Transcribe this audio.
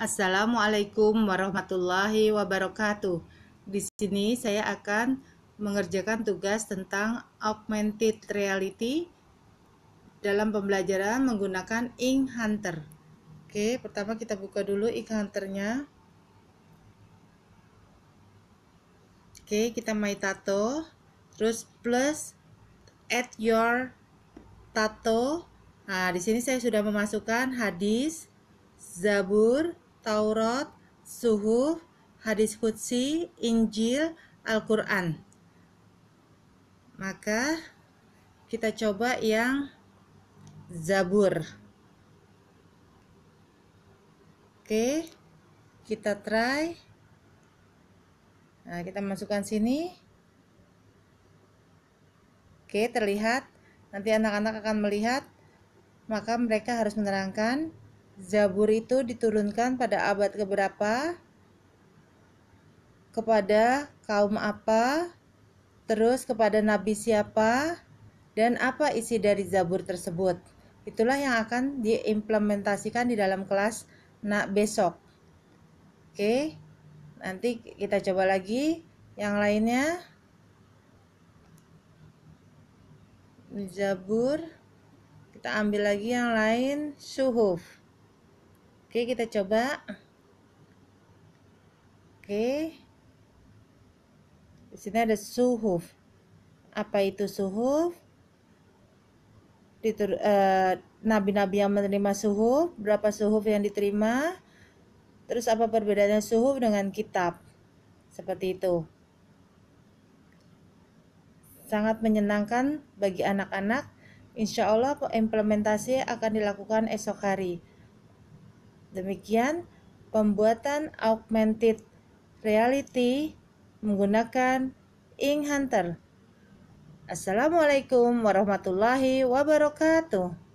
Assalamualaikum warahmatullahi wabarakatuh. Di sini saya akan mengerjakan tugas tentang augmented reality dalam pembelajaran menggunakan Ink Hunter. Oke, pertama kita buka dulu Ink Hunter-nya. Oke, kita my tato, terus plus add your tato. Nah, di sini saya sudah memasukkan hadis, Zabur, Taurat, Zuhuf, Hadis Qudsi, Injil, Al-Quran. Maka kita coba yang Zabur. Oke, kita try. Nah, kita masukkan sini. Oke, terlihat. Nanti anak-anak akan melihat, maka mereka harus menerangkan Zabur itu diturunkan pada abad keberapa? Kepada kaum apa? Terus kepada nabi siapa? Dan apa isi dari Zabur tersebut? Itulah yang akan diimplementasikan di dalam kelas nak besok. Oke. Nanti kita coba lagi yang lainnya. Zabur kita ambil lagi yang lain suhuf Oke, kita coba. Oke. Di sini ada suhuf. Apa itu suhuf? Eh, nabi-nabi eh, yang menerima suhuf, berapa suhuf yang diterima? Terus apa perbedaannya suhuf dengan kitab? Seperti itu. Sangat menyenangkan bagi anak-anak. Insya Allah implementasi akan dilakukan esok hari. Demikian pembuatan augmented reality menggunakan Ink Hunter. Assalamualaikum warahmatullahi wabarakatuh.